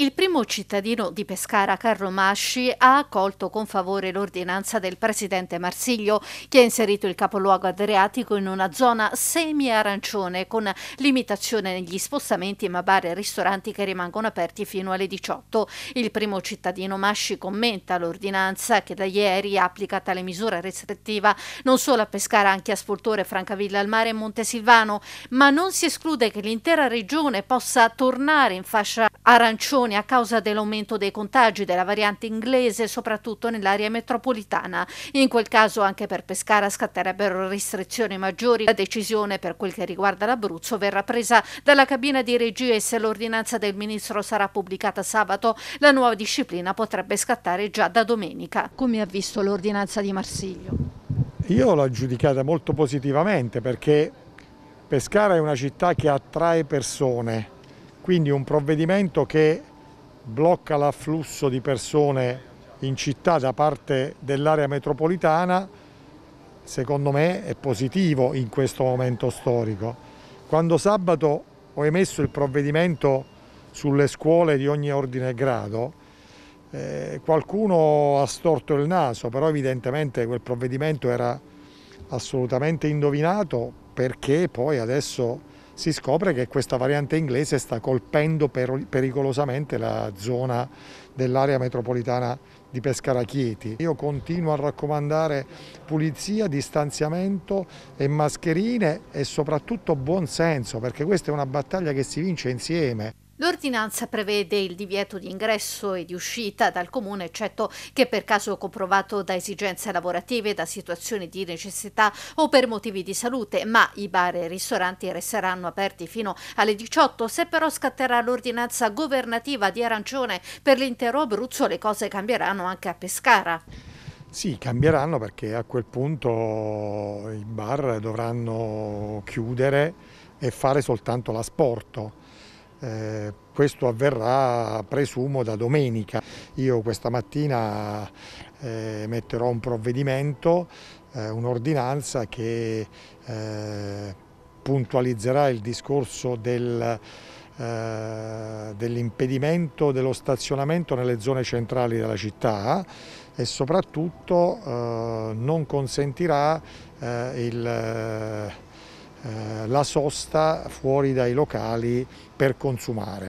Il primo cittadino di Pescara, Carlo Masci, ha accolto con favore l'ordinanza del presidente Marsiglio che ha inserito il capoluogo adriatico in una zona semi-arancione con limitazione negli spostamenti ma bar e ristoranti che rimangono aperti fino alle 18. Il primo cittadino Masci commenta l'ordinanza che da ieri applica tale misura restrittiva non solo a Pescara anche a Spoltore, Francavilla al Mare e Montesilvano, ma non si esclude che l'intera regione possa tornare in fascia arancione a causa dell'aumento dei contagi della variante inglese, soprattutto nell'area metropolitana. In quel caso anche per Pescara scatterebbero restrizioni maggiori. La decisione per quel che riguarda l'Abruzzo verrà presa dalla cabina di regia e se l'ordinanza del ministro sarà pubblicata sabato, la nuova disciplina potrebbe scattare già da domenica. Come ha visto l'ordinanza di Marsiglio? Io l'ho giudicata molto positivamente perché Pescara è una città che attrae persone, quindi un provvedimento che blocca l'afflusso di persone in città da parte dell'area metropolitana, secondo me è positivo in questo momento storico. Quando sabato ho emesso il provvedimento sulle scuole di ogni ordine e grado, eh, qualcuno ha storto il naso, però evidentemente quel provvedimento era assolutamente indovinato perché poi adesso si scopre che questa variante inglese sta colpendo pericolosamente la zona dell'area metropolitana di Pescara Chieti. Io continuo a raccomandare pulizia, distanziamento e mascherine e soprattutto buon senso perché questa è una battaglia che si vince insieme. L'ordinanza prevede il divieto di ingresso e di uscita dal comune, eccetto che per caso comprovato da esigenze lavorative, da situazioni di necessità o per motivi di salute, ma i bar e i ristoranti resteranno aperti fino alle 18. Se però scatterà l'ordinanza governativa di arancione per l'intero Abruzzo, le cose cambieranno anche a Pescara. Sì, cambieranno perché a quel punto i bar dovranno chiudere e fare soltanto l'asporto. Eh, questo avverrà presumo da domenica. Io questa mattina eh, metterò un provvedimento, eh, un'ordinanza che eh, puntualizzerà il discorso del, eh, dell'impedimento dello stazionamento nelle zone centrali della città e soprattutto eh, non consentirà il eh, la sosta fuori dai locali per consumare.